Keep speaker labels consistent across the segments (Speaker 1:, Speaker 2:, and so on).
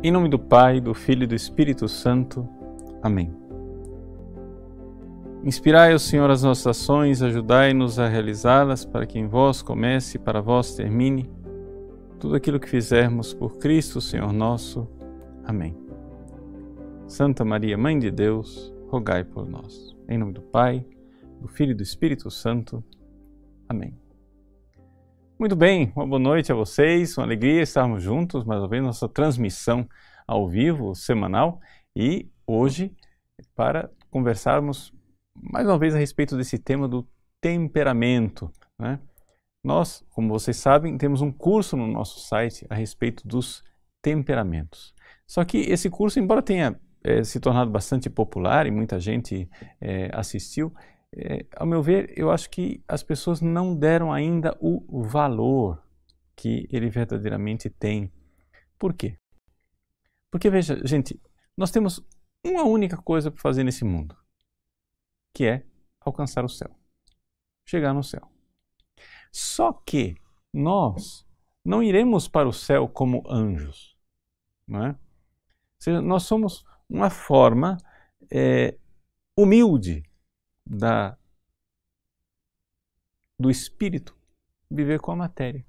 Speaker 1: Em nome do Pai, do Filho e do Espírito Santo. Amém. Inspirai, o Senhor, as nossas ações, ajudai-nos a realizá-las, para que em vós comece e para vós termine tudo aquilo que fizermos por Cristo, Senhor nosso. Amém. Santa Maria, Mãe de Deus, rogai por nós. Em nome do Pai, do Filho e do Espírito Santo. Amém. Muito bem, uma boa noite a vocês, uma alegria estarmos juntos, mais uma vez, nossa transmissão ao vivo, semanal, e hoje para conversarmos mais uma vez a respeito desse tema do temperamento. Né? Nós, como vocês sabem, temos um curso no nosso site a respeito dos temperamentos. Só que esse curso, embora tenha é, se tornado bastante popular e muita gente é, assistiu, é, ao meu ver, eu acho que as pessoas não deram ainda o valor que ele verdadeiramente tem. Por quê? Porque veja, gente, nós temos uma única coisa para fazer nesse mundo, que é alcançar o céu, chegar no céu. Só que nós não iremos para o céu como anjos, não é? Ou seja, nós somos uma forma é, humilde da do espírito viver com a matéria.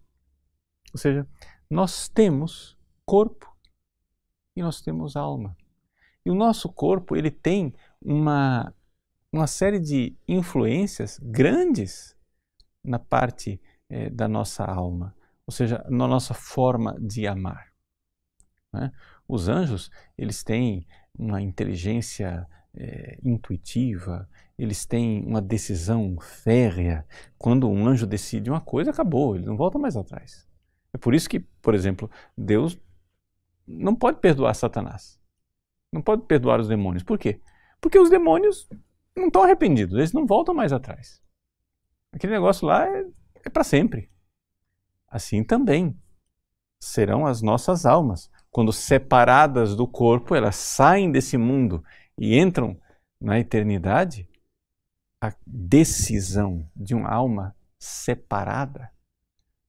Speaker 1: Ou seja, nós temos corpo e nós temos alma. E o nosso corpo, ele tem uma uma série de influências grandes na parte eh, da nossa alma, ou seja, na nossa forma de amar. Né? Os anjos, eles têm uma inteligência eh, intuitiva, eles têm uma decisão férrea. Quando um anjo decide uma coisa, acabou, ele não volta mais atrás. É por isso que, por exemplo, Deus não pode perdoar Satanás. Não pode perdoar os demônios. Por quê? Porque os demônios não estão arrependidos, eles não voltam mais atrás. Aquele negócio lá é, é para sempre. Assim também serão as nossas almas. Quando separadas do corpo, elas saem desse mundo e entram na eternidade a decisão de uma alma separada,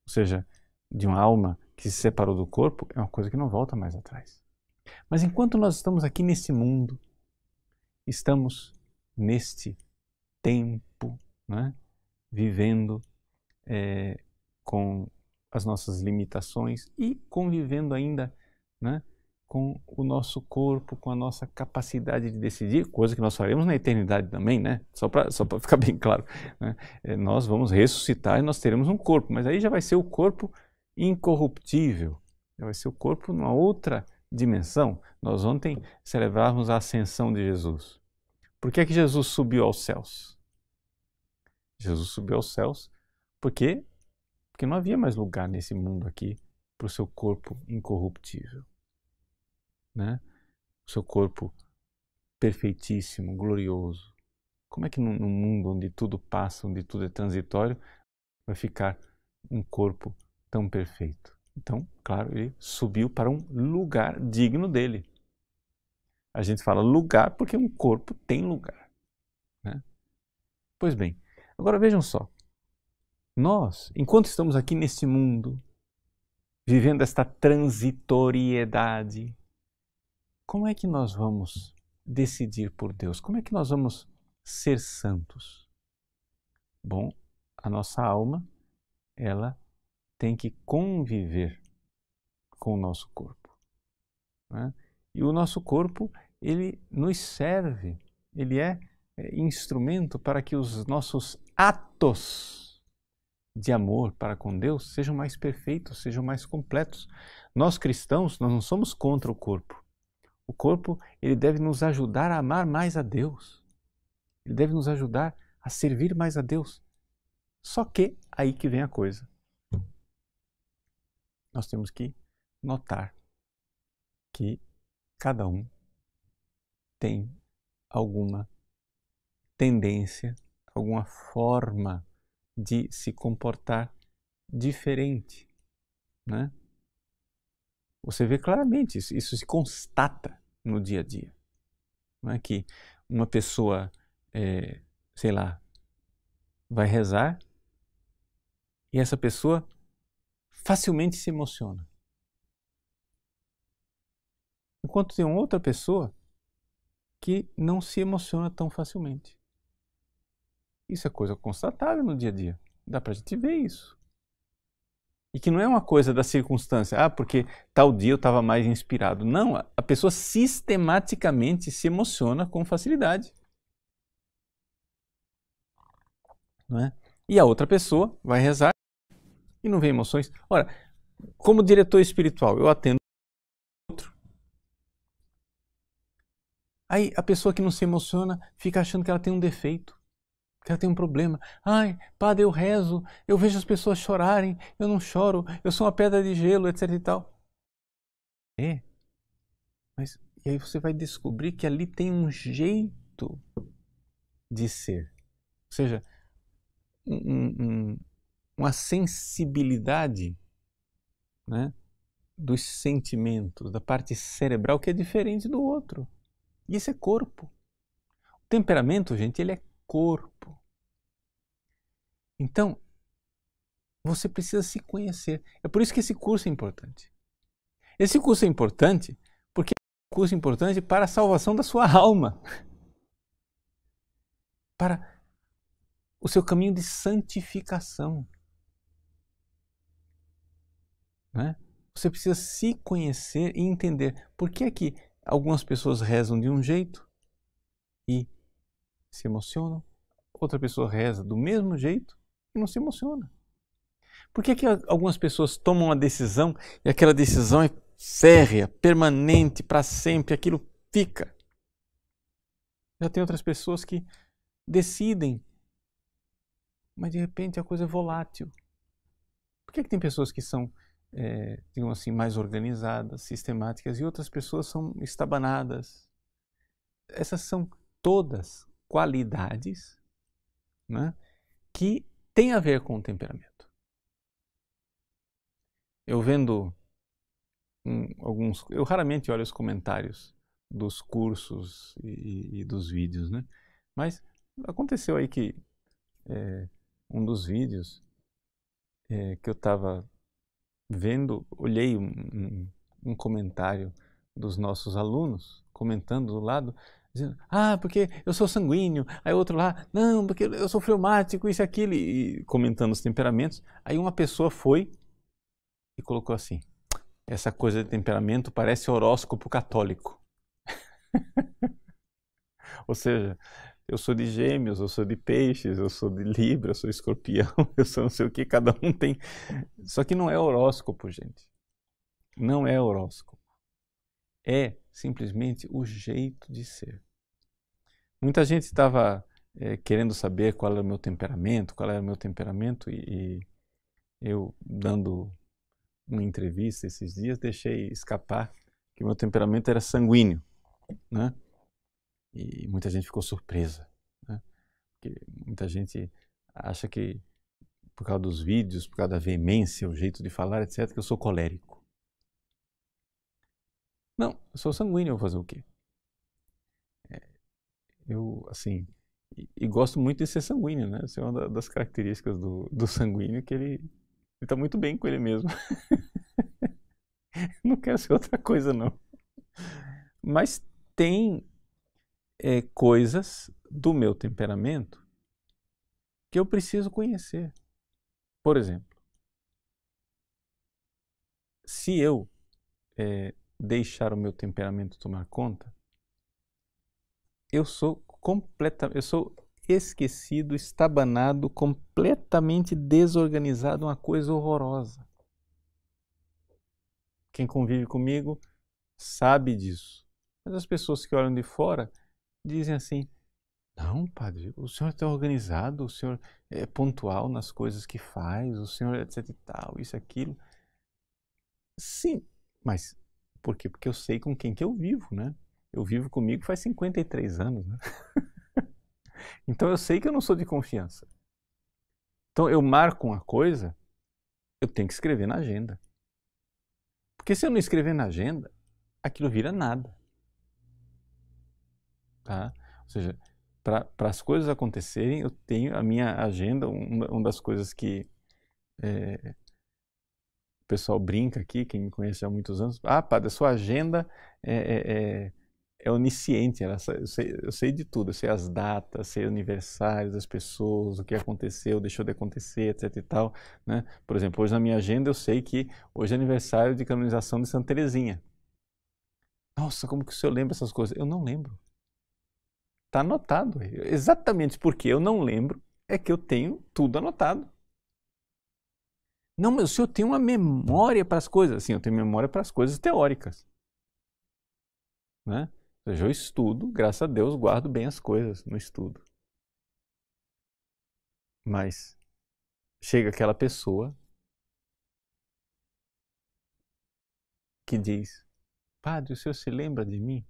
Speaker 1: ou seja, de uma alma que se separou do corpo, é uma coisa que não volta mais atrás. Mas enquanto nós estamos aqui nesse mundo, estamos neste tempo, né, vivendo é, com as nossas limitações e convivendo ainda né, com o nosso corpo, com a nossa capacidade de decidir, coisa que nós faremos na eternidade também, né? Só para só ficar bem claro. Né? É, nós vamos ressuscitar e nós teremos um corpo, mas aí já vai ser o corpo incorruptível, já vai ser o corpo numa outra dimensão. Nós ontem celebrávamos a ascensão de Jesus. Por que é que Jesus subiu aos céus? Jesus subiu aos céus porque, porque não havia mais lugar nesse mundo aqui para o seu corpo incorruptível né? O seu corpo perfeitíssimo, glorioso. Como é que num, mundo onde tudo passa, onde tudo é transitório, vai ficar um corpo tão perfeito? Então, claro, ele subiu para um lugar digno dele. A gente fala lugar porque um corpo tem lugar. Né? Pois bem, agora vejam só. Nós, enquanto estamos aqui neste mundo, vivendo esta transitoriedade, como é que nós vamos decidir por Deus? Como é que nós vamos ser santos? Bom, a nossa alma, ela tem que conviver com o nosso corpo. Né? E o nosso corpo, ele nos serve, ele é, é instrumento para que os nossos atos de amor para com Deus sejam mais perfeitos, sejam mais completos. Nós cristãos, nós não somos contra o corpo. O corpo, ele deve nos ajudar a amar mais a Deus. Ele deve nos ajudar a servir mais a Deus. Só que aí que vem a coisa. Nós temos que notar que cada um tem alguma tendência, alguma forma de se comportar diferente. Né? Você vê claramente isso, isso se constata no dia a dia. Não é que uma pessoa, é, sei lá, vai rezar e essa pessoa facilmente se emociona. Enquanto tem outra pessoa que não se emociona tão facilmente. Isso é coisa constatável no dia a dia. Dá para a gente ver isso. E que não é uma coisa da circunstância, ah, porque tal dia eu estava mais inspirado. Não, a pessoa sistematicamente se emociona com facilidade. Não é? E a outra pessoa vai rezar e não vê emoções. Ora, como diretor espiritual, eu atendo outro. Aí a pessoa que não se emociona fica achando que ela tem um defeito que ela tem um problema. Ai, padre, eu rezo, eu vejo as pessoas chorarem, eu não choro, eu sou uma pedra de gelo, etc e tal. É. Mas e aí você vai descobrir que ali tem um jeito de ser. Ou seja, um, um, uma sensibilidade né, dos sentimentos, da parte cerebral que é diferente do outro. E isso é corpo. O temperamento, gente, ele é corpo. Então, você precisa se conhecer. É por isso que esse curso é importante. Esse curso é importante porque é um curso importante para a salvação da sua alma, para o seu caminho de santificação. Né? Você precisa se conhecer e entender por que é que algumas pessoas rezam de um jeito e se emocionam, outra pessoa reza do mesmo jeito e não se emociona. Por que, que algumas pessoas tomam uma decisão e aquela decisão é férrea, permanente, para sempre, aquilo fica? Já tem outras pessoas que decidem, mas de repente a coisa é volátil. Por que, que tem pessoas que são, é, digamos assim, mais organizadas, sistemáticas e outras pessoas são estabanadas? Essas são todas qualidades né, que tem a ver com o temperamento. Eu vendo um, alguns, eu raramente olho os comentários dos cursos e, e dos vídeos, né? Mas aconteceu aí que é, um dos vídeos é, que eu estava vendo, olhei um, um, um, comentário dos nossos alunos comentando do lado Dizendo, ah, porque eu sou sanguíneo. Aí outro lá, não, porque eu sou fleumático, isso e aquilo. E comentando os temperamentos. Aí uma pessoa foi e colocou assim: essa coisa de temperamento parece horóscopo católico. Ou seja, eu sou de gêmeos, eu sou de peixes, eu sou de libra, eu sou escorpião, eu sou não sei o que, cada um tem. Só que não é horóscopo, gente. Não é horóscopo. É simplesmente o jeito de ser. Muita gente estava é, querendo saber qual era o meu temperamento, qual era o meu temperamento, e, e eu, dando uma entrevista esses dias, deixei escapar que meu temperamento era sanguíneo, né? E muita gente ficou surpresa, né? Porque muita gente acha que por causa dos vídeos, por causa da veemência, o jeito de falar, etc, que eu sou colérico. Não, eu sou sanguíneo, eu vou fazer o quê? É, eu, assim, e, e, gosto muito de ser sanguíneo, né? Isso é uma das características do, do sanguíneo, que ele está muito bem com ele mesmo. não quero ser outra coisa, não. Mas tem é, coisas do meu temperamento que eu preciso conhecer. Por exemplo, se eu é, deixar o meu temperamento tomar conta, eu sou completamente, eu sou esquecido, estabanado, completamente desorganizado, uma coisa horrorosa. Quem convive comigo sabe disso. Mas as pessoas que olham de fora dizem assim: não, padre, o senhor está organizado, o senhor é pontual nas coisas que faz, o senhor é etc e tal, isso, aquilo. Sim, mas por quê? Porque eu sei com quem que eu vivo, né? Eu vivo comigo faz 53 anos, né? então eu sei que eu não sou de confiança. Então eu marco uma coisa, eu tenho que escrever na agenda. Porque se eu não escrever na agenda, aquilo vira nada. Tá? Ou seja, para as coisas acontecerem, eu tenho a minha agenda, uma, uma das coisas que é, pessoal brinca aqui, quem me conhece há muitos anos, ah, padre, a sua agenda é, é, é, é onisciente, ela, eu, sei, eu sei de tudo, eu sei as datas, sei aniversários das pessoas, o que aconteceu, deixou de acontecer, etc e tal. Né? Por exemplo, hoje na minha agenda eu sei que hoje é aniversário de canonização de Santa Teresinha. Nossa, como que o senhor lembra essas coisas? Eu não lembro. Está anotado. Exatamente porque eu não lembro é que eu tenho tudo anotado. Não, mas o senhor tem uma memória para as coisas. Sim, eu tenho memória para as coisas teóricas. Né? Ou seja, eu estudo, graças a Deus, guardo bem as coisas no estudo. Mas chega aquela pessoa que diz: Padre, o senhor se lembra de mim?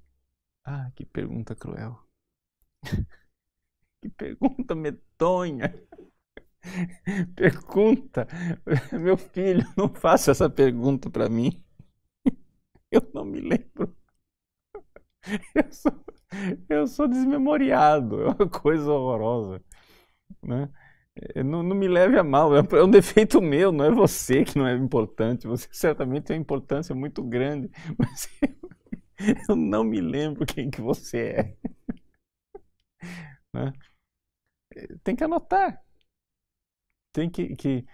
Speaker 1: Ah, que pergunta cruel. que pergunta medonha. Pergunta, meu filho, não faça essa pergunta para mim. Eu não me lembro. Eu sou, eu sou desmemoriado, é uma coisa horrorosa. Né? Eh, não, não, me leve a mal, é, é um defeito meu, não é você que não é importante. Você certamente tem uma importância muito grande, mas eu, eu não me lembro quem que você é. Né? Eh, tem que anotar tem que, que,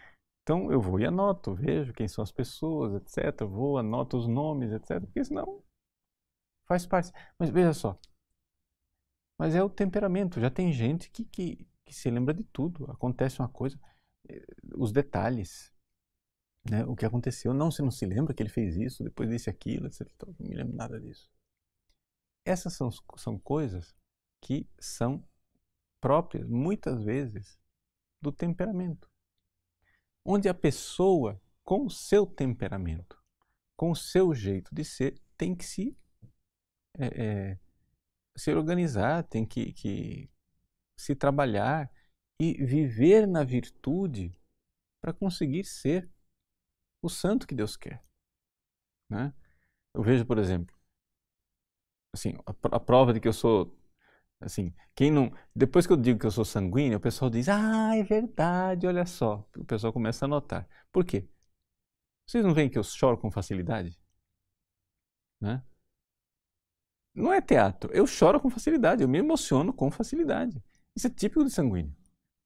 Speaker 1: Então eu vou e anoto, vejo quem são as pessoas, etc. Vou, anoto os nomes, etc. Porque senão faz parte. Mas veja só. Mas é o temperamento. Já tem gente que, que, que se lembra de tudo. Acontece uma coisa, eh, os detalhes. Né? O que aconteceu. Não, você não se lembra que ele fez isso, depois disse aquilo, etc. Então, não me lembro nada disso. Essas são, são coisas que são próprias, muitas vezes, do temperamento. Onde a pessoa, com o seu temperamento, com o seu jeito de ser, tem que se, é, é, se organizar, tem que, que se trabalhar e viver na virtude para conseguir ser o santo que Deus quer. Né? Eu vejo, por exemplo, assim, a, prova de que eu sou Assim, quem não. Depois que eu digo que eu sou sanguíneo, o pessoal diz: Ah, é verdade, olha só. O pessoal começa a notar. Por quê? Vocês não veem que eu choro com facilidade? Né? Não é teatro. Eu choro com facilidade, eu me emociono com facilidade. Isso é típico de sanguíneo.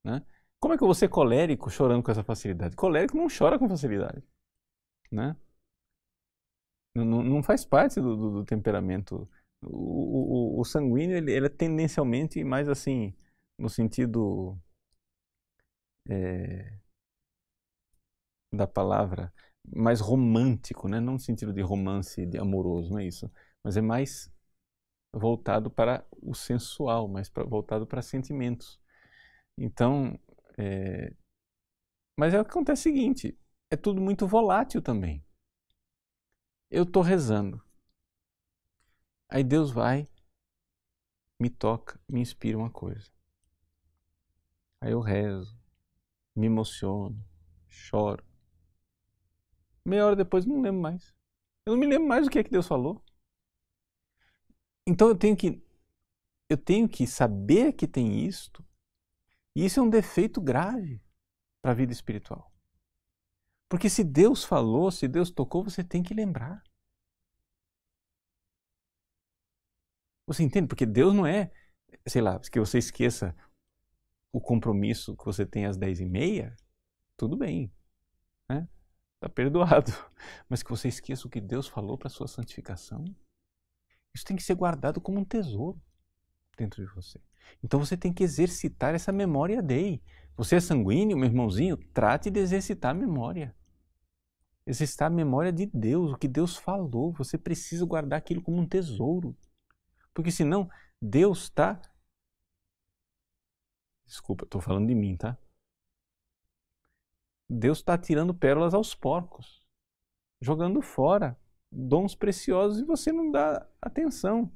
Speaker 1: Né? Como é que eu vou ser colérico chorando com essa facilidade? Colérico não chora com facilidade. Né? Não, não faz parte do, do, do temperamento o, o, sanguíneo, ele, ele, é tendencialmente mais assim, no sentido é, da palavra, mais romântico, né? Não no sentido de romance, de amoroso, não é isso. Mas é mais voltado para o sensual, mais pra, voltado para sentimentos. Então, é, mas é o que acontece é o seguinte, é tudo muito volátil também. Eu estou rezando. Aí Deus vai, me toca, me inspira uma coisa. Aí eu rezo, me emociono, choro. Meia hora depois não lembro mais. Eu não me lembro mais do que é que Deus falou. Então eu tenho que eu tenho que saber que tem isto. E isso é um defeito grave para a vida espiritual. Porque se Deus falou, se Deus tocou, você tem que lembrar. Você entende? Porque Deus não é, sei lá, que você esqueça o compromisso que você tem às dez e meia, tudo bem, né? Está perdoado. Mas que você esqueça o que Deus falou para sua santificação, isso tem que ser guardado como um tesouro dentro de você. Então você tem que exercitar essa memória dei. Você é sanguíneo, meu irmãozinho, trate de exercitar a memória. Exercitar a memória de Deus, o que Deus falou. Você precisa guardar aquilo como um tesouro. Porque senão Deus está. Desculpa, estou falando de mim, tá? Deus está tirando pérolas aos porcos, jogando fora dons preciosos e você não dá atenção.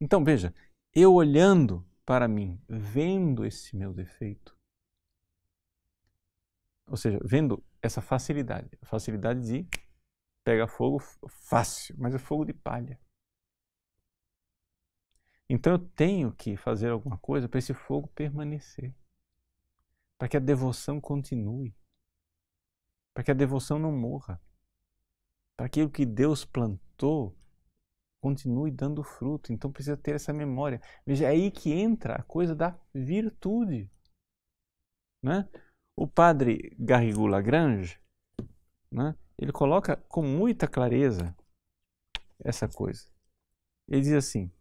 Speaker 1: Então veja, eu olhando para mim, vendo esse meu defeito, ou seja, vendo essa facilidade, facilidade de pega fogo fácil, mas é fogo de palha. Então eu tenho que fazer alguma coisa para esse fogo permanecer, para que a devoção continue, para que a devoção não morra, para que o que Deus plantou continue dando fruto. Então precisa ter essa memória. Veja, é aí que entra a coisa da virtude. Né? O padre Garrigou Lagrange, né, ele coloca com muita clareza essa coisa. Ele diz assim: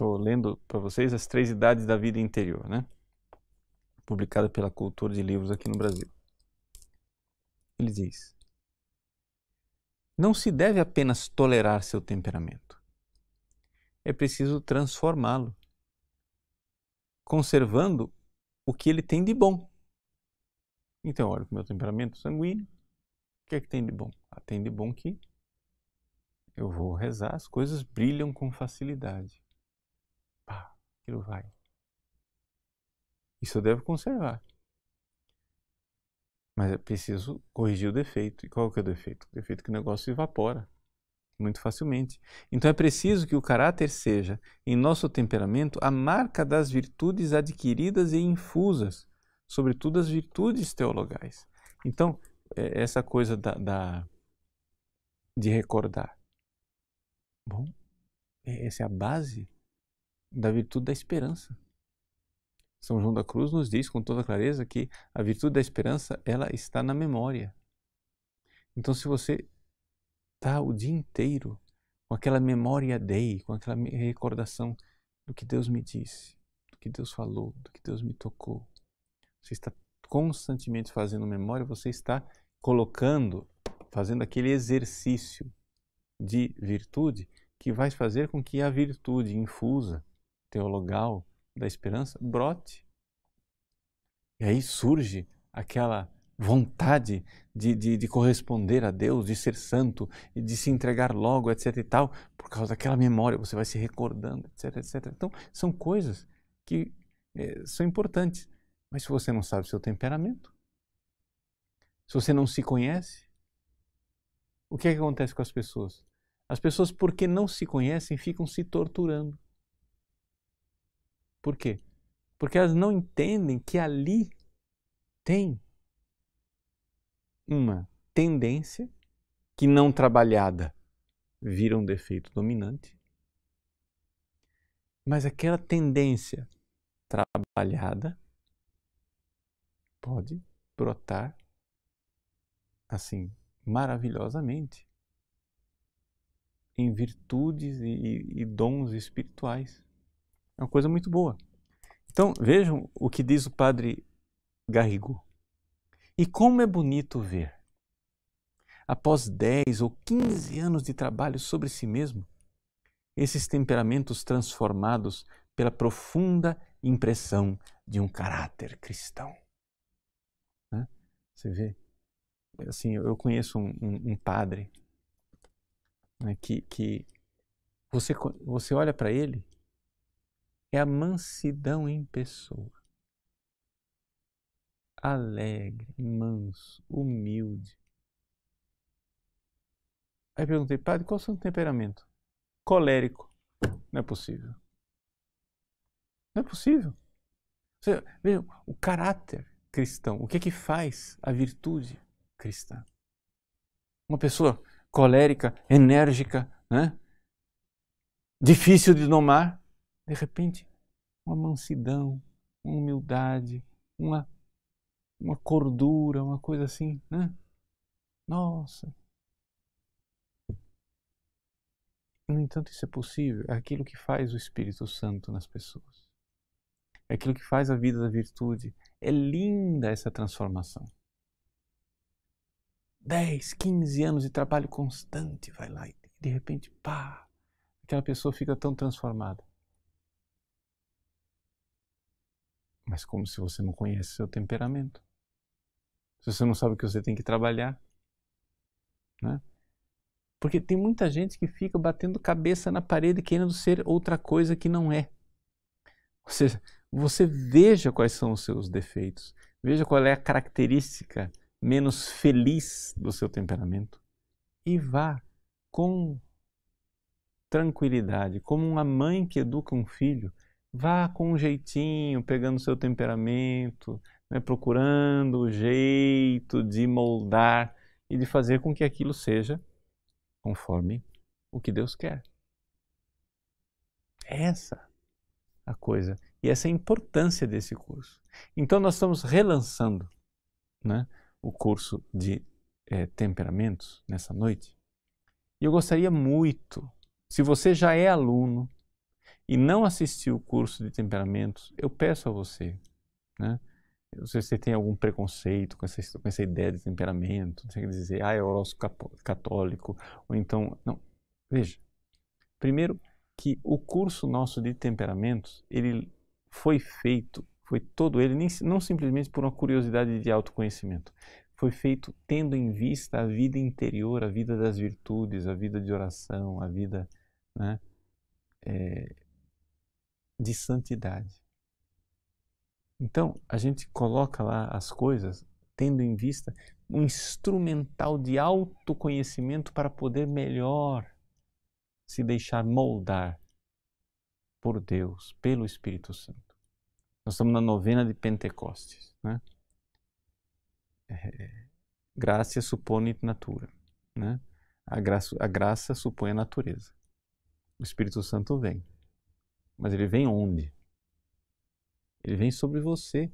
Speaker 1: Estou lendo para vocês As Três Idades da Vida Interior, né? publicada pela Cultura de Livros aqui no Brasil. Ele diz: Não se deve apenas tolerar seu temperamento. É preciso transformá-lo, conservando o que ele tem de bom. Então, olha, o meu temperamento sanguíneo, o que é que tem de bom? Atende ah, tem de bom que eu vou rezar, as coisas brilham com facilidade aquilo vai. Isso eu devo conservar. Mas é preciso corrigir o defeito. E qual que é o defeito? O defeito é que o negócio evapora muito facilmente. Então é preciso que o caráter seja, em nosso temperamento, a marca das virtudes adquiridas e infusas, sobretudo as virtudes teologais. Então, é, essa coisa da, da de recordar. Bom, é, essa é a base da virtude da esperança. São João da Cruz nos diz com toda clareza que a virtude da esperança ela está na memória. Então, se você está o dia inteiro com aquela memória dei, com aquela recordação do que Deus me disse, do que Deus falou, do que Deus me tocou, você está constantemente fazendo memória, você está colocando, fazendo aquele exercício de virtude que vai fazer com que a virtude infusa teologal da esperança brote. E aí surge aquela vontade de, de, de, corresponder a Deus, de ser santo, de se entregar logo, etc e tal, por causa daquela memória, você vai se recordando, etc, etc. Então, são coisas que é, são importantes, mas se você não sabe o seu temperamento, se você não se conhece, o que, é que acontece com as pessoas? As pessoas, porque não se conhecem, ficam se torturando. Por quê? Porque elas não entendem que ali tem uma tendência que não trabalhada vira um defeito dominante, mas aquela tendência trabalhada pode brotar assim maravilhosamente em virtudes e, e, e dons espirituais é uma coisa muito boa. Então, vejam o que diz o padre Garrigou. E como é bonito ver, após 10 ou 15 anos de trabalho sobre si mesmo, esses temperamentos transformados pela profunda impressão de um caráter cristão. Né? Você vê? Assim, eu conheço um, um, um padre né, que, que você, você olha para ele é a mansidão em pessoa. Alegre, manso, humilde. Aí perguntei, padre, qual é o seu temperamento? Colérico. Não é possível. Não é possível. Você, o caráter cristão, o que é que faz a virtude cristã? Uma pessoa colérica, enérgica, né? difícil de domar, de repente, uma mansidão, uma humildade, uma, uma cordura, uma coisa assim, né? Nossa! No entanto, isso é possível. É aquilo que faz o Espírito Santo nas pessoas. É aquilo que faz a vida da virtude. É linda essa transformação. 10, 15 anos de trabalho constante, vai lá e de repente, pá, aquela pessoa fica tão transformada. Mas como se você não conhece seu temperamento? Se você não sabe o que você tem que trabalhar? Né? Porque tem muita gente que fica batendo cabeça na parede querendo ser outra coisa que não é. Ou seja, você veja quais são os seus defeitos, veja qual é a característica menos feliz do seu temperamento e vá com tranquilidade, como uma mãe que educa um filho, Vá com um jeitinho, pegando o seu temperamento, né, procurando o jeito de moldar e de fazer com que aquilo seja conforme o que Deus quer. Essa a coisa e essa é a importância desse curso. Então nós estamos relançando, né, o curso de é, temperamentos nessa noite. E eu gostaria muito, se você já é aluno, e não assistiu o curso de temperamentos, eu peço a você, né? Se você tem algum preconceito com essa, com essa ideia de temperamento, você quer dizer, ah, é horóscopo católico, ou então. Não. Veja. Primeiro, que o curso nosso de temperamentos, ele foi feito, foi todo ele, nem, não simplesmente por uma curiosidade de autoconhecimento. Foi feito tendo em vista a vida interior, a vida das virtudes, a vida de oração, a vida né, é, de santidade. Então, a gente coloca lá as coisas tendo em vista um instrumental de autoconhecimento para poder melhor se deixar moldar por Deus, pelo Espírito Santo. Nós estamos na novena de Pentecostes, né? É, graça supõe natura, né? A graça, a graça supõe a natureza. O Espírito Santo vem. Mas ele vem onde? Ele vem sobre você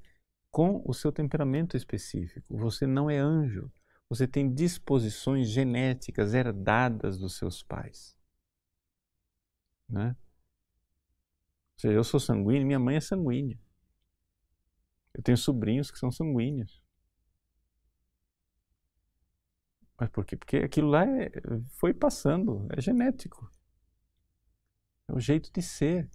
Speaker 1: com o seu temperamento específico. Você não é anjo. Você tem disposições genéticas herdadas dos seus pais. Né? Ou seja, eu sou sanguíneo, minha mãe é sanguínea. Eu tenho sobrinhos que são sanguíneos. Mas por quê? Porque aquilo lá é, foi passando, é genético. É o jeito de ser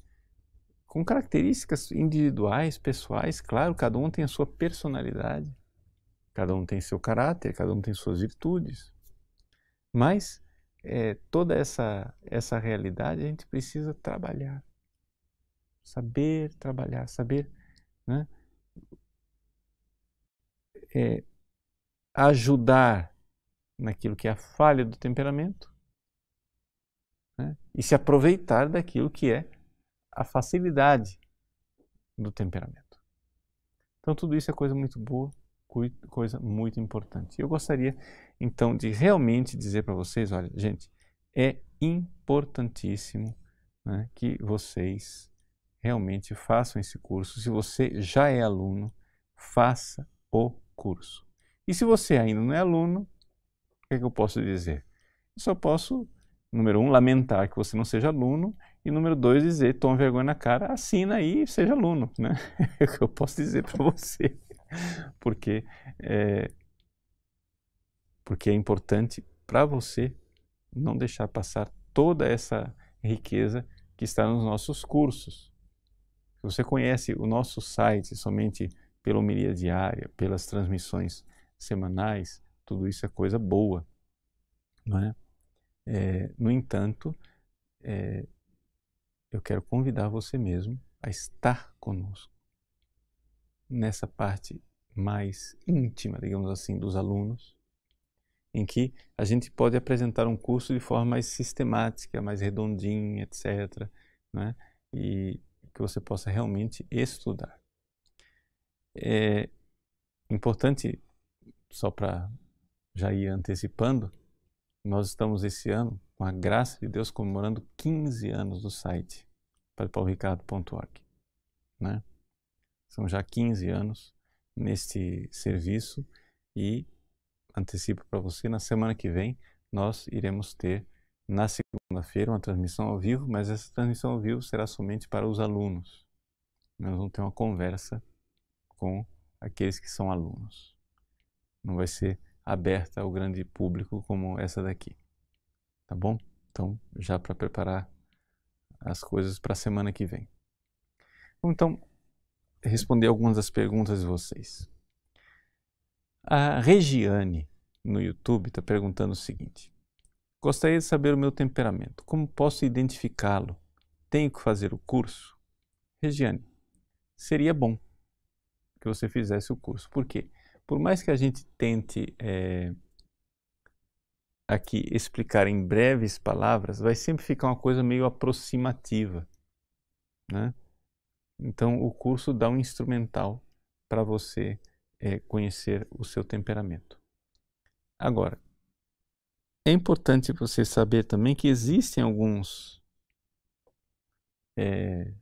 Speaker 1: com características individuais, pessoais, claro, cada um tem a sua personalidade, cada um tem seu caráter, cada um tem suas virtudes. Mas é, toda essa, essa realidade a gente precisa trabalhar. Saber trabalhar, saber né, é, ajudar naquilo que é a falha do temperamento né, e se aproveitar daquilo que é a facilidade do temperamento. Então, tudo isso é coisa muito boa, coisa muito importante. Eu gostaria, então, de realmente dizer para vocês: olha, gente, é importantíssimo né, que vocês realmente façam esse curso. Se você já é aluno, faça o curso. E se você ainda não é aluno, o que, é que eu posso dizer? Eu só posso, número um, lamentar que você não seja aluno e número dois, dizer, toma vergonha na cara, assina aí e seja aluno, né? É o que eu posso dizer para você. Porque é, porque é importante para você não deixar passar toda essa riqueza que está nos nossos cursos. Se você conhece o nosso site somente pela homilia diária, pelas transmissões semanais, tudo isso é coisa boa. Não é? é no entanto, é, eu quero convidar você mesmo a estar conosco nessa parte mais íntima, digamos assim, dos alunos, em que a gente pode apresentar um curso de forma mais sistemática, mais redondinha, etc. Né? E que você possa realmente estudar. É importante, só para já ir antecipando, nós estamos esse ano com a graça de Deus, comemorando 15 anos do site padrepaulricardo.org. Né? São já 15 anos neste serviço e antecipo para você, na semana que vem nós iremos ter na segunda-feira uma transmissão ao vivo, mas essa transmissão ao vivo será somente para os alunos. Nós vamos ter uma conversa com aqueles que são alunos. Não vai ser aberta ao grande público como essa daqui. Tá bom? Então, já para preparar as coisas para a semana que vem. Vamos então responder algumas das perguntas de vocês. A Regiane no YouTube está perguntando o seguinte: Gostaria de saber o meu temperamento. Como posso identificá-lo? Tenho que fazer o curso? Regiane, seria bom que você fizesse o curso. Por quê? Por mais que a gente tente é, aqui explicar em breves palavras vai sempre ficar uma coisa meio aproximativa, né? Então o curso dá um instrumental para você é, conhecer o seu temperamento. Agora, é importante você saber também que existem alguns é,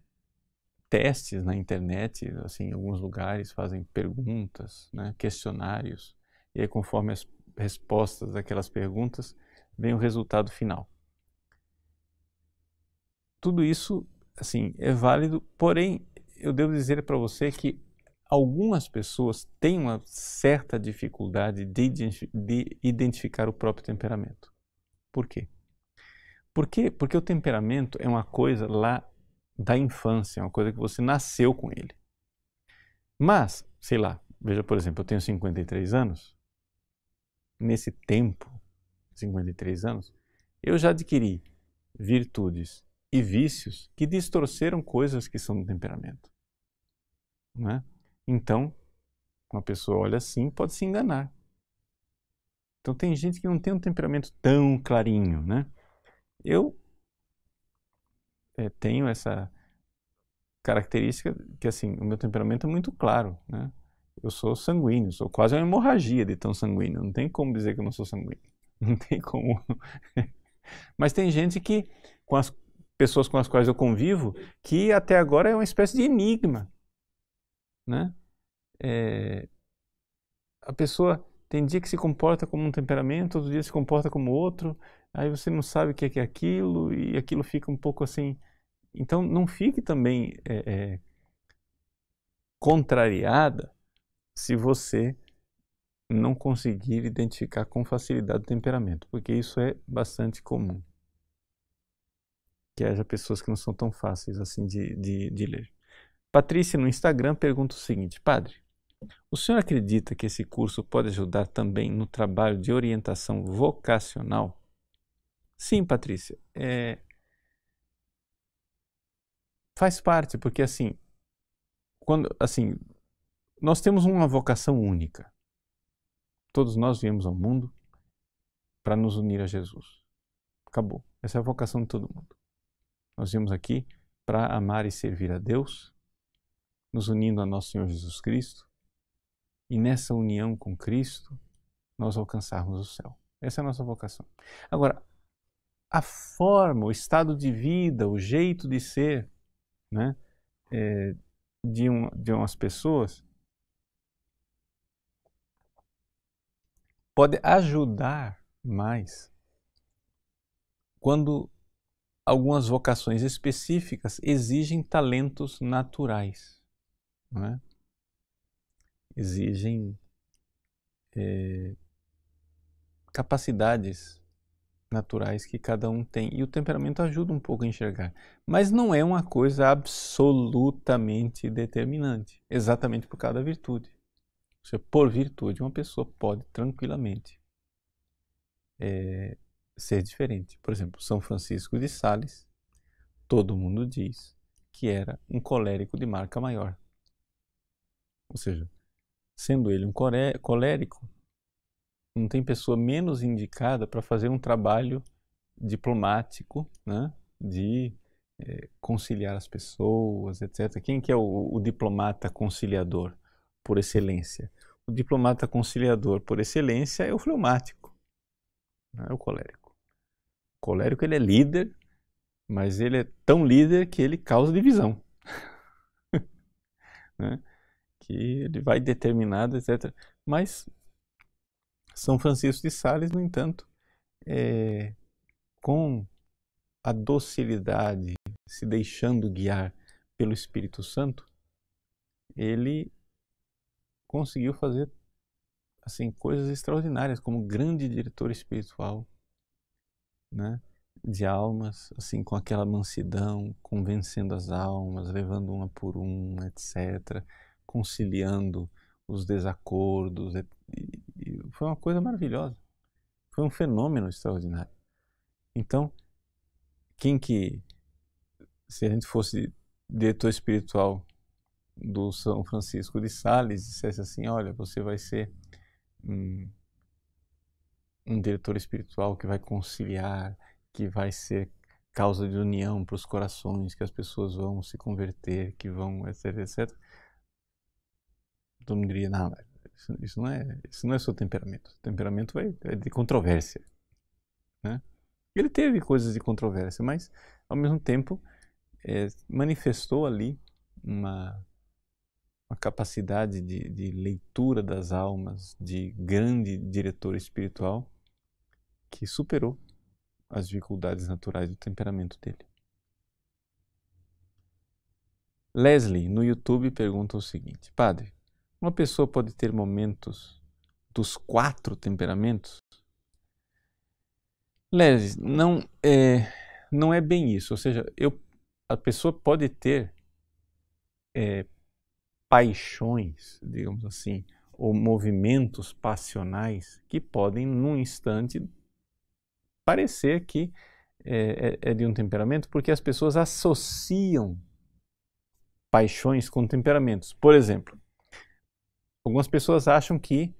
Speaker 1: testes na internet, assim, alguns lugares fazem perguntas, né, questionários, e aí, conforme as respostas daquelas perguntas, vem o resultado final. Tudo isso, assim, é válido, porém, eu devo dizer para você que algumas pessoas têm uma certa dificuldade de, de identificar o próprio temperamento. Por quê? Por quê? Porque o temperamento é uma coisa lá da infância, é uma coisa que você nasceu com ele. Mas, sei lá, veja por exemplo, eu tenho 53 anos, nesse tempo, 53 anos, eu já adquiri virtudes e vícios que distorceram coisas que são do temperamento. Né? Então, uma pessoa olha assim pode se enganar. Então tem gente que não tem um temperamento tão clarinho, né? Eu é, tenho essa característica que assim o meu temperamento é muito claro, né? eu sou sanguíneo, sou quase uma hemorragia de tão sanguíneo. Não tem como dizer que eu não sou sanguíneo. Não tem como. Mas tem gente que, com as pessoas com as quais eu convivo, que até agora é uma espécie de enigma. Né? É, a pessoa tem dia que se comporta como um temperamento, outro dia se comporta como outro, aí você não sabe o que é, que é aquilo e aquilo fica um pouco assim. Então, não fique também é, é contrariada se você não conseguir identificar com facilidade o temperamento, porque isso é bastante comum. Que haja pessoas que não são tão fáceis assim de, de, de ler. Patrícia no Instagram pergunta o seguinte: Padre, o senhor acredita que esse curso pode ajudar também no trabalho de orientação vocacional? Sim, Patrícia. É... Faz parte, porque assim, quando assim nós temos uma vocação única. Todos nós viemos ao mundo para nos unir a Jesus. Acabou. Essa é a vocação de todo mundo. Nós viemos aqui para amar e servir a Deus, nos unindo a nosso Senhor Jesus Cristo, e nessa união com Cristo, nós alcançarmos o céu. Essa é a nossa vocação. Agora, a forma, o estado de vida, o jeito de ser né, é, de, um, de umas pessoas pode ajudar mais quando algumas vocações específicas exigem talentos naturais, é? exigem é, capacidades naturais que cada um tem. E o temperamento ajuda um pouco a enxergar. Mas não é uma coisa absolutamente determinante, exatamente por causa da virtude. Ou seja, por virtude, uma pessoa pode tranquilamente é, ser diferente. Por exemplo, São Francisco de Sales, todo mundo diz que era um colérico de marca maior. Ou seja, sendo ele um colérico, não tem pessoa menos indicada para fazer um trabalho diplomático, né? de é, conciliar as pessoas, etc. Quem que é o, o diplomata conciliador? por excelência. O diplomata conciliador por excelência é o fleumático, não né, é o colérico. O colérico ele é líder, mas ele é tão líder que ele causa divisão. né? Que ele vai determinado, etc. Mas São Francisco de Sales, no entanto, é, com a docilidade, se deixando guiar pelo Espírito Santo, ele conseguiu fazer assim coisas extraordinárias como grande diretor espiritual, né? De almas, assim, com aquela mansidão, convencendo as almas, levando uma por uma, etc., conciliando os desacordos. E, e foi uma coisa maravilhosa. Foi um fenômeno extraordinário. Então, quem que, se a gente fosse diretor espiritual do São Francisco de Sales dissesse assim: olha, você vai ser um, um diretor espiritual que vai conciliar, que vai ser causa de união para os corações, que as pessoas vão se converter, que vão, etc, etc. Todo mundo diria, não, isso, isso, não, é, isso não é seu temperamento. O temperamento vai, é de controvérsia. Né? Ele teve coisas de controvérsia, mas, ao mesmo tempo, é, manifestou ali uma uma capacidade de, de leitura das almas de grande diretor espiritual que superou as dificuldades naturais do temperamento dele. Leslie, no YouTube, pergunta o seguinte: Padre, uma pessoa pode ter momentos dos quatro temperamentos? Leslie, não é, não é bem isso. Ou seja, eu, a pessoa pode ter é, paixões, digamos assim, ou movimentos passionais que podem, num instante, parecer que é, é, é, de um temperamento, porque as pessoas associam paixões com temperamentos. Por exemplo, algumas pessoas acham que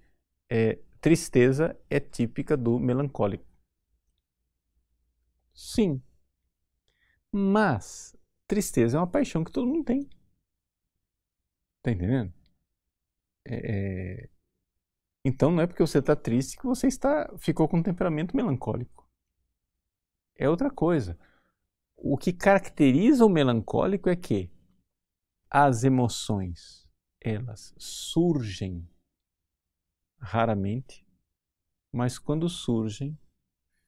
Speaker 1: é, tristeza é típica do melancólico. Sim. Mas tristeza é uma paixão que todo mundo tem. Tá entendendo? É, é... Então não é porque você está triste que você está ficou com um temperamento melancólico. É outra coisa. O que caracteriza o melancólico é que as emoções elas surgem raramente, mas quando surgem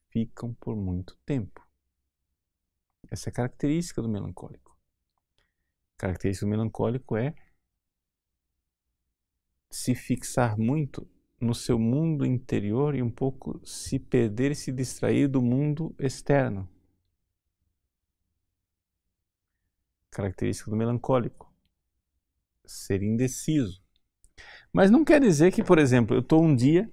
Speaker 1: ficam por muito tempo. Essa é a característica do melancólico. A característica do melancólico é se fixar muito no seu mundo interior e um pouco se perder e se distrair do mundo externo. Característica do melancólico. Ser indeciso. Mas não quer dizer que, por exemplo, eu estou um dia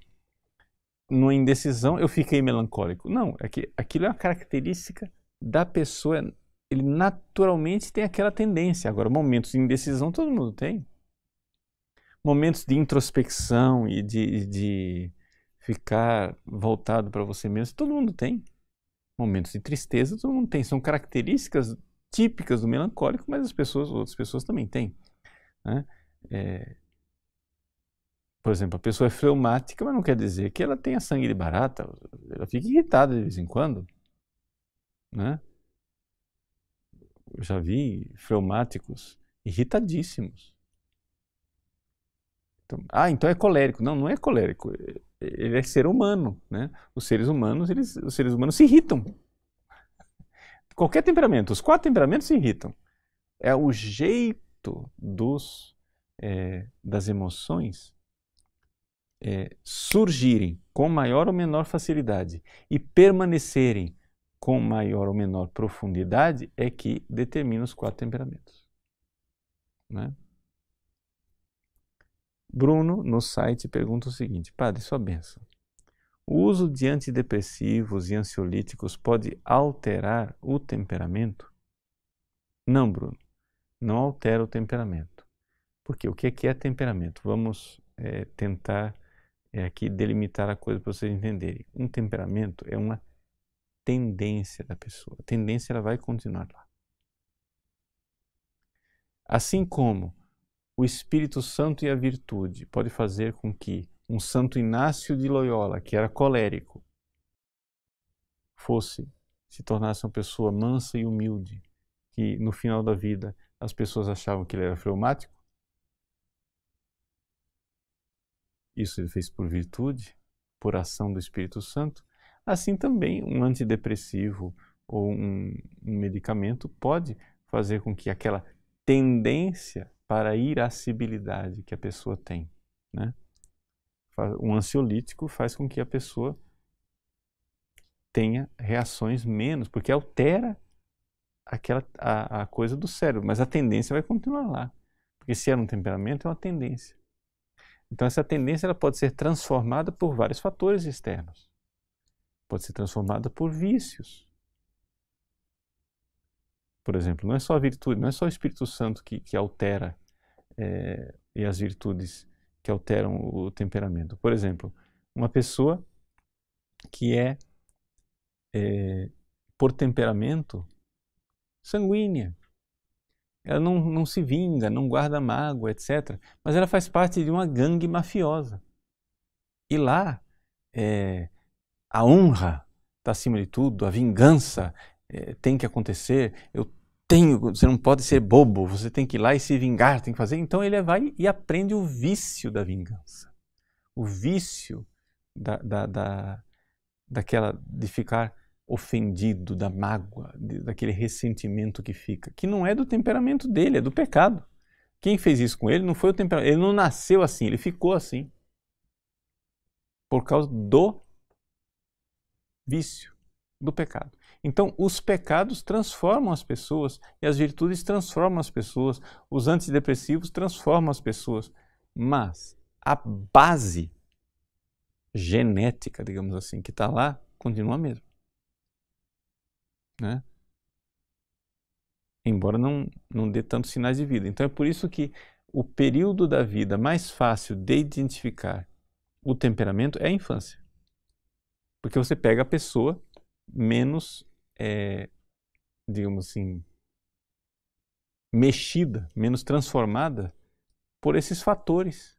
Speaker 1: numa indecisão, eu fiquei melancólico. Não, é que aquilo é uma característica da pessoa. Ele naturalmente tem aquela tendência. Agora, momentos de indecisão todo mundo tem momentos de introspecção e de, de ficar voltado para você mesmo, todo mundo tem. Momentos de tristeza, todo mundo tem. São características típicas do melancólico, mas as pessoas, outras pessoas também têm. Né? É, por exemplo, a pessoa é fleumática, mas não quer dizer que ela tenha sangue de barata. Ela fica irritada de vez em quando. Né? Eu já vi fleumáticos irritadíssimos. Então, ah, então é colérico. Não, não é colérico. Ele é ser humano, né? Os seres humanos, eles, os seres humanos se irritam. Qualquer temperamento, os quatro temperamentos se irritam. É o jeito dos é, das emoções é, surgirem com maior ou menor facilidade e permanecerem com maior ou menor profundidade é que determina os quatro temperamentos. Né? Bruno, no site, pergunta o seguinte: Padre, sua benção. O uso de antidepressivos e ansiolíticos pode alterar o temperamento? Não, Bruno. Não altera o temperamento. Porque o que é, que é temperamento? Vamos é, tentar é, aqui delimitar a coisa para vocês entenderem. Um temperamento é uma tendência da pessoa. A tendência ela vai continuar lá. Assim como o Espírito Santo e a virtude pode fazer com que um Santo Inácio de Loyola, que era colérico, fosse se tornasse uma pessoa mansa e humilde, que no final da vida as pessoas achavam que ele era freumático? Isso ele fez por virtude, por ação do Espírito Santo. Assim também um antidepressivo ou um, um medicamento pode fazer com que aquela tendência para irascibilidade que a pessoa tem. Né? Um ansiolítico faz com que a pessoa tenha reações menos, porque altera aquela, a, a coisa do cérebro, mas a tendência vai continuar lá. Porque se era é um temperamento, é uma tendência. Então, essa tendência ela pode ser transformada por vários fatores externos. Pode ser transformada por vícios por exemplo, não é só a virtude, não é só o Espírito Santo que, que altera é, e as virtudes que alteram o temperamento. Por exemplo, uma pessoa que é, é por temperamento sanguínea, ela não, não se vinga, não guarda mágoa, etc. Mas ela faz parte de uma gangue mafiosa. E lá, é, a honra está acima de tudo, a vingança é, tem que acontecer, eu tem, você não pode ser bobo, você tem que ir lá e se vingar, tem que fazer. Então ele vai e aprende o vício da vingança, o vício da, da, da daquela de ficar ofendido, da mágoa, de, daquele ressentimento que fica, que não é do temperamento dele, é do pecado. Quem fez isso com ele não foi o temperamento, ele não nasceu assim, ele ficou assim por causa do vício, do pecado. Então, os pecados transformam as pessoas e as virtudes transformam as pessoas, os antidepressivos transformam as pessoas. Mas a base genética, digamos assim, que está lá, continua a mesma. Né? Embora não, não dê tantos sinais de vida. Então, é por isso que o período da vida mais fácil de identificar o temperamento é a infância. Porque você pega a pessoa menos, é, digamos assim, mexida, menos transformada por esses fatores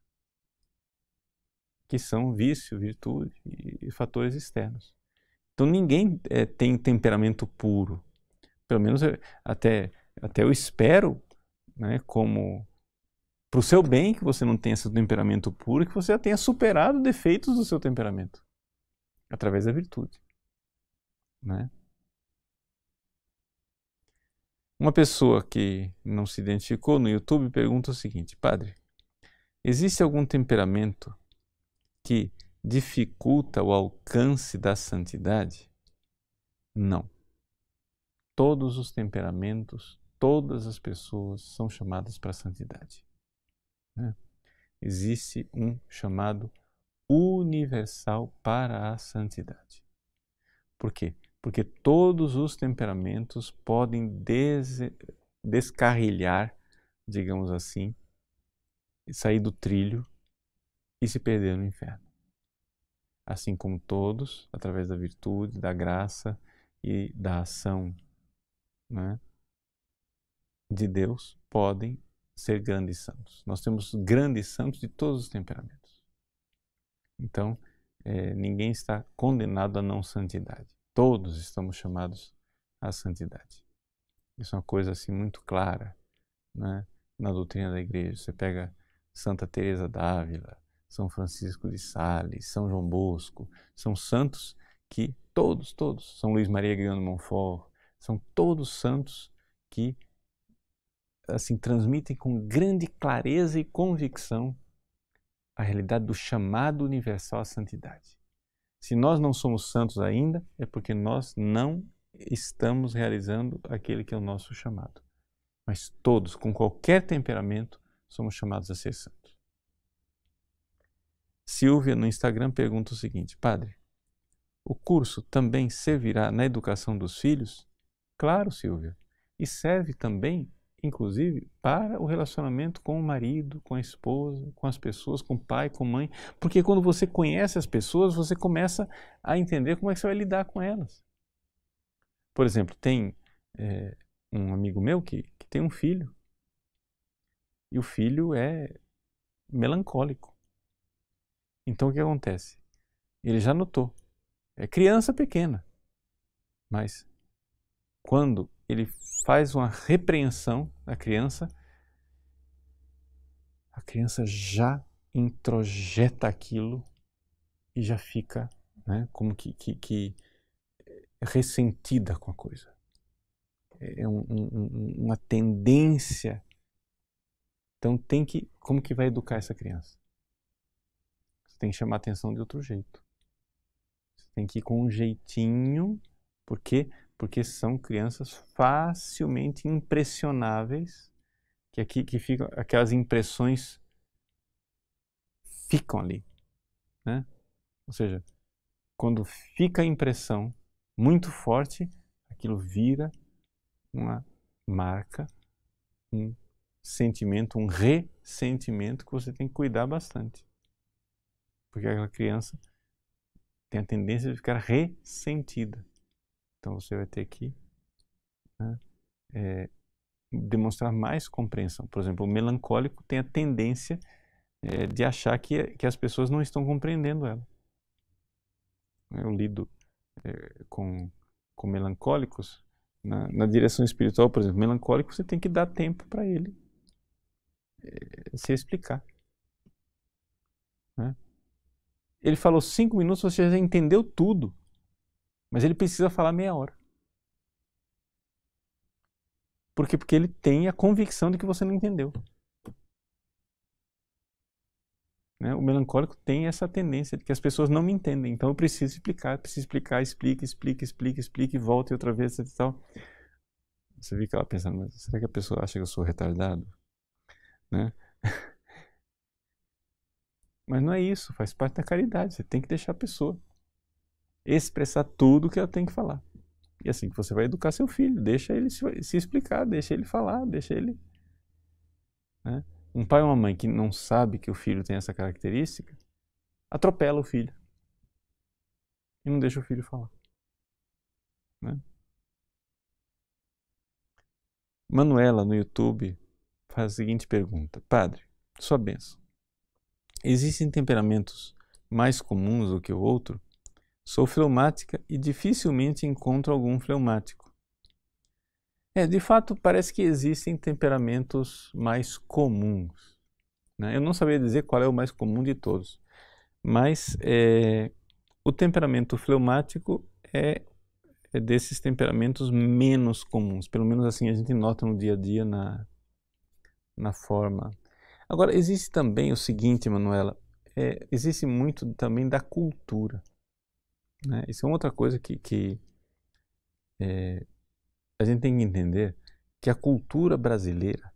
Speaker 1: que são vício, virtude e fatores externos. Então ninguém é, tem temperamento puro. Pelo menos eu, é, até, até eu espero, né, como para o seu bem que você não tenha esse temperamento puro, que você já tenha superado defeitos do seu temperamento através da virtude. Né? Uma pessoa que não se identificou no YouTube pergunta o seguinte: Padre, existe algum temperamento que dificulta o alcance da santidade? Não. Todos os temperamentos, todas as pessoas são chamadas para a santidade. Né? Existe um chamado universal para a santidade. Por quê? porque todos os temperamentos podem des descarrilhar, digamos assim, sair do trilho e se perder no inferno. Assim como todos, através da virtude, da graça e da ação né, de Deus, podem ser grandes santos. Nós temos grandes santos de todos os temperamentos. Então, é, ninguém está condenado à não santidade todos estamos chamados à santidade. Isso é uma coisa assim muito clara né, na doutrina da igreja. Você pega Santa Teresa d'Ávila, São Francisco de Sales, São João Bosco, são santos que todos, todos, São Luís Maria de Monfort, são todos santos que assim transmitem com grande clareza e convicção a realidade do chamado universal à santidade. Se nós não somos santos ainda, é porque nós não estamos realizando aquele que é o nosso chamado. Mas todos, com qualquer temperamento, somos chamados a ser santos. Silvia no Instagram pergunta o seguinte: Padre, o curso também servirá na educação dos filhos? Claro, Silvia. E serve também inclusive para o relacionamento com o marido, com a esposa, com as pessoas, com o pai, com a mãe, porque quando você conhece as pessoas, você começa a entender como é que você vai lidar com elas. Por exemplo, tem é, um amigo meu que, que tem um filho e o filho é melancólico. Então o que acontece? Ele já notou. É criança pequena, mas quando ele faz uma repreensão da criança, a criança já introjeta aquilo e já fica né, como que, que, que ressentida com a coisa. É, é um, um, uma tendência. Então tem que. Como que vai educar essa criança? Você tem que chamar atenção de outro jeito. Você tem que ir com um jeitinho, porque porque são crianças facilmente impressionáveis, que aqui que ficam aquelas impressões ficam ali, né? Ou seja, quando fica a impressão muito forte, aquilo vira uma marca, um sentimento, um ressentimento que você tem que cuidar bastante. Porque aquela criança tem a tendência de ficar ressentida. Então você vai ter que né, é, demonstrar mais compreensão. Por exemplo, o melancólico tem a tendência é, de achar que, que as pessoas não estão compreendendo ela. Eu lido é, com, com melancólicos na, na, direção espiritual, por exemplo. Melancólico você tem que dar tempo para ele é, se explicar. Né? Ele falou cinco minutos, você já entendeu tudo. Mas ele precisa falar meia hora. Por quê? Porque ele tem a convicção de que você não entendeu. Né? O melancólico tem essa tendência de que as pessoas não me entendem, então eu preciso explicar, preciso explicar, explica, explica, explica, explica, e volta e outra vez e tal. Você fica lá pensando, mas será que a pessoa acha que eu sou retardado? Né? Mas não é isso, faz parte da caridade, você tem que deixar a pessoa expressar tudo que ela tem que falar. E assim que você vai educar seu filho, deixa ele se, se explicar, deixa ele falar, deixa ele. Né? Um pai ou uma mãe que não sabe que o filho tem essa característica atropela o filho e não deixa o filho falar. Né? Manuela no YouTube faz a seguinte pergunta: Padre, sua benção. Existem temperamentos mais comuns do que o outro? Sou fleumática e dificilmente encontro algum fleumático. É, de fato, parece que existem temperamentos mais comuns. Né? Eu não sabia dizer qual é o mais comum de todos, mas é, o temperamento fleumático é, é, desses temperamentos menos comuns. Pelo menos assim a gente nota no dia a dia na, na forma. Agora, existe também o seguinte, Manuela: é, existe muito também da cultura. Né? Isso é uma outra coisa que, que é, a gente tem que entender que a cultura brasileira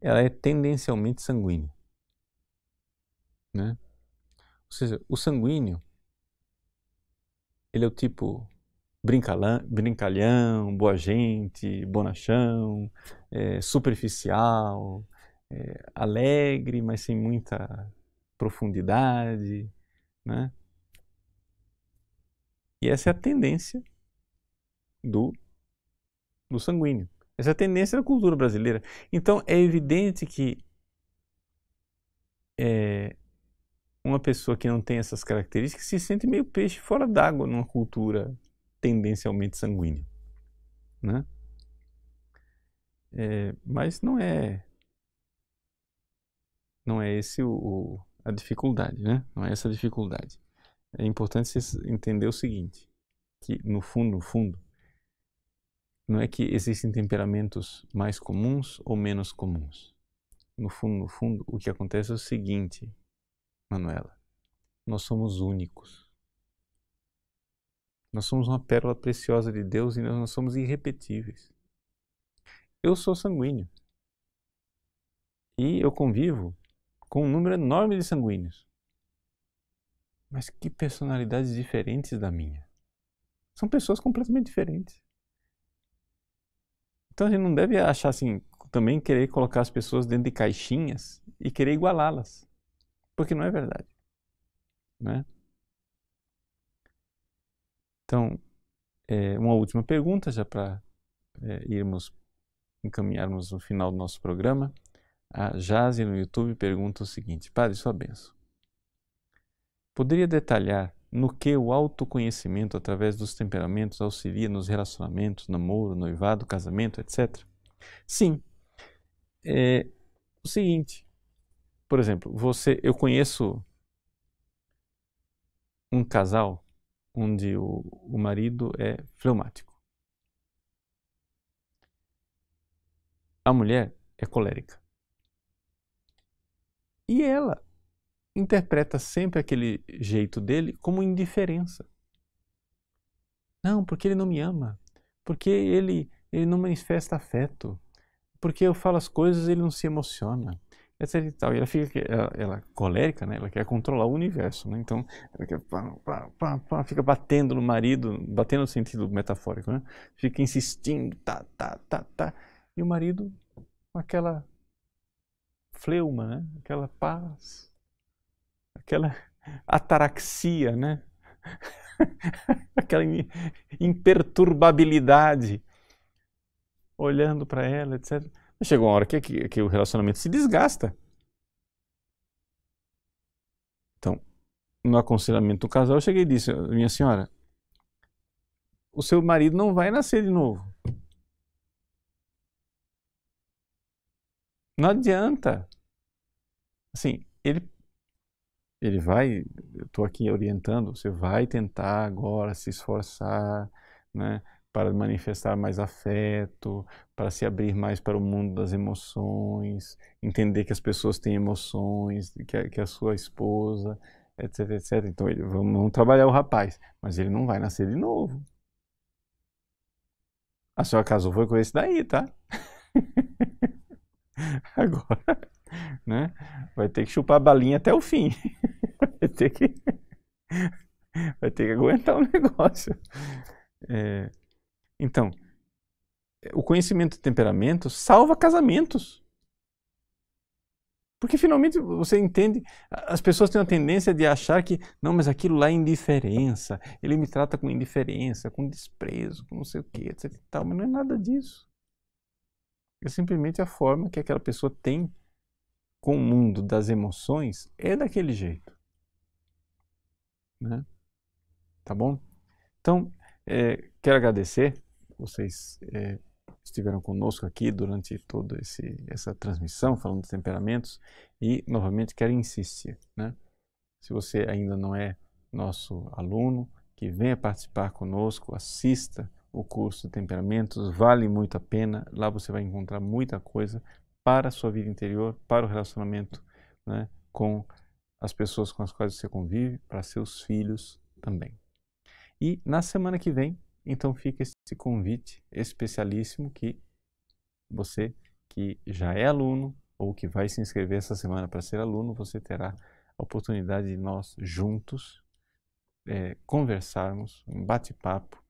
Speaker 1: ela é tendencialmente sanguínea. Né? Ou seja, o sanguíneo ele é o tipo brincalhão, boa gente, bonachão, é, superficial, é, alegre, mas sem muita profundidade, né? E essa é a tendência do, do sanguíneo. Essa é a tendência da cultura brasileira. Então é evidente que é, uma pessoa que não tem essas características se sente meio peixe fora d'água numa cultura tendencialmente sanguínea. Né? É, mas não é não é esse o, o, a dificuldade, né? Não é essa a dificuldade é importante você entender o seguinte, que no fundo, no fundo, não é que existem temperamentos mais comuns ou menos comuns. No fundo, no fundo, o que acontece é o seguinte, Manuela, nós somos únicos. Nós somos uma pérola preciosa de Deus e nós somos irrepetíveis. Eu sou sanguíneo. E eu convivo com um número enorme de sanguíneos. Mas que personalidades diferentes da minha. São pessoas completamente diferentes. Então a gente não deve achar assim, também querer colocar as pessoas dentro de caixinhas e querer igualá-las. Porque não é verdade. Né? Então, é, uma última pergunta, já para é, irmos encaminharmos no final do nosso programa. A Jaze no YouTube pergunta o seguinte: Padre, sua benção. Poderia detalhar no que o autoconhecimento através dos temperamentos auxilia nos relacionamentos, namoro, noivado, casamento, etc? Sim. É o seguinte, por exemplo, você, eu conheço um casal onde o, o marido é fleumático. A mulher é colérica. E ela interpreta sempre aquele jeito dele como indiferença. Não, porque ele não me ama, porque ele, ele não manifesta afeto, porque eu falo as coisas e ele não se emociona, e tal. ela fica, ela, ela é colérica, né? Ela quer controlar o universo, né? Então, ela quer, pá, pá, pá, fica batendo no marido, batendo no sentido metafórico, né? Fica insistindo, tá, tá, tá, tá. E o marido com aquela fleuma, né? Aquela paz, aquela ataraxia, né? aquela imperturbabilidade, olhando para ela, etc. chegou uma hora que, que, que o relacionamento se desgasta. Então, no aconselhamento do casal, eu cheguei e disse, minha senhora, o seu marido não vai nascer de novo. Não adianta. Assim, ele ele vai, eu estou aqui orientando, você vai tentar agora se esforçar, né? Para manifestar mais afeto, para se abrir mais para o mundo das emoções, entender que as pessoas têm emoções, que a, que a sua esposa, etc, etc. Então, ele, vamos, vamos trabalhar o rapaz, mas ele não vai nascer de novo. A senhora casou foi com esse daí, tá? Agora, né? Vai ter que chupar a balinha até o fim. Vai ter que, vai ter que aguentar o negócio. É... Então, o conhecimento de temperamento salva casamentos. Porque finalmente você entende, as pessoas têm uma tendência de achar que, não, mas aquilo lá é indiferença, ele me trata com indiferença, com desprezo, com não sei o que, etc. Tal, mas não é nada disso. É simplesmente a forma que aquela pessoa tem com o mundo das emoções é daquele jeito. Né? Tá bom? Então, é, quero agradecer vocês é, estiveram conosco aqui durante toda essa transmissão, falando de temperamentos, e novamente quero insistir. Né? Se você ainda não é nosso aluno, que venha participar conosco, assista o curso de temperamentos, vale muito a pena. Lá você vai encontrar muita coisa para a sua vida interior, para o relacionamento né, com as pessoas com as quais você convive, para seus filhos também. E na semana que vem, então fica esse convite especialíssimo que você que já é aluno ou que vai se inscrever essa semana para ser aluno, você terá a oportunidade de nós juntos é, conversarmos, um bate-papo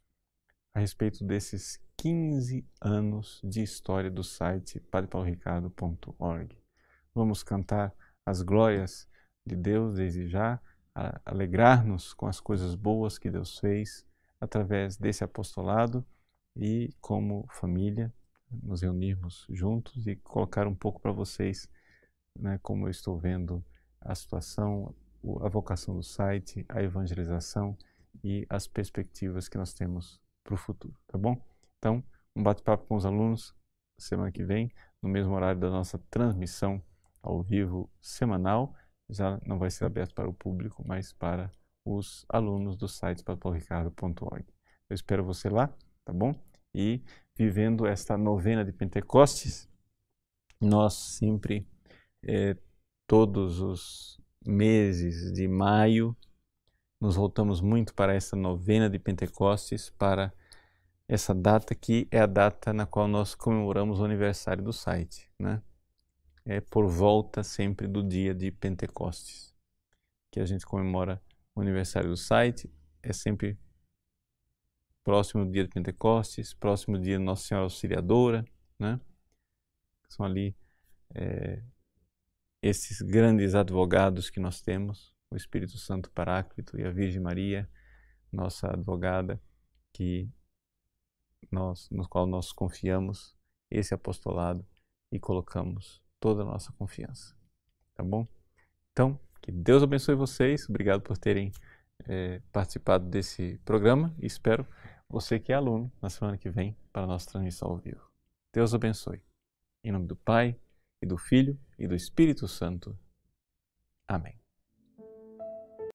Speaker 1: a respeito desses 15 anos de história do site padrepaulricardo.org. Vamos cantar as glórias de Deus desde já, alegrar-nos com as coisas boas que Deus fez através desse apostolado e como família nos reunirmos juntos e colocar um pouco para vocês né, como eu estou vendo a situação, a vocação do site, a evangelização e as perspectivas que nós temos para o futuro, tá bom? Então, um bate-papo com os alunos semana que vem, no mesmo horário da nossa transmissão ao vivo semanal. Já não vai ser aberto para o público, mas para os alunos do site papauricardo.org. Eu espero você lá, tá bom? E vivendo esta novena de Pentecostes, nós sempre, eh, todos os meses de maio, nos voltamos muito para essa novena de Pentecostes para essa data aqui é a data na qual nós comemoramos o aniversário do site, né? É por volta sempre do dia de Pentecostes, que a gente comemora o aniversário do site, é sempre próximo dia de Pentecostes, próximo dia Nossa Senhora Auxiliadora, né? São ali é, esses grandes advogados que nós temos, o Espírito Santo Paráclito e a Virgem Maria, nossa advogada, que nós, no qual nós confiamos esse apostolado e colocamos toda a nossa confiança. Tá bom? Então, que Deus abençoe vocês. Obrigado por terem é, participado desse programa e espero você que é aluno na semana que vem para a nossa transmissão ao vivo. Deus abençoe. Em nome do Pai, e do Filho, e do Espírito Santo. Amém.